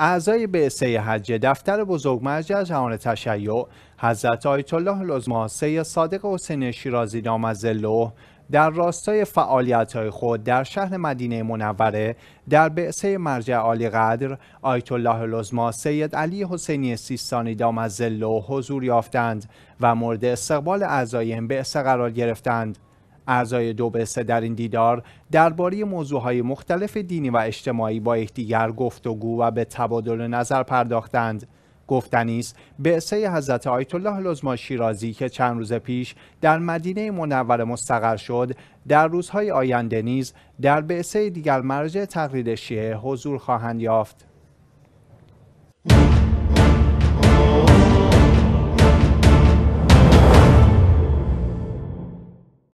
اعضای بعثه حج دفتر بزرگ مرجع جهان تشیع حضرت آیت الله العظما سید صادق حسین شیرازی از در راستای فعالیت خود در شهر مدینه منوره در بعثه مرجع عالی قدر آیت الله سید علی حسینی سیستانی دامزله حضور یافتند و مورد استقبال اعضای این بعثه قرار گرفتند اعضای دو به سه در این دیدار درباره موضوعهای مختلف دینی و اجتماعی با یکدیگر گفتگو و به تبادل نظر پرداختند گفتنی است بعثه حضرت آیت الله لزما شیرازی که چند روز پیش در مدینه منور مستقر شد در روزهای آینده نیز در بعثه دیگر مرجع تقلید شیعه حضور خواهند یافت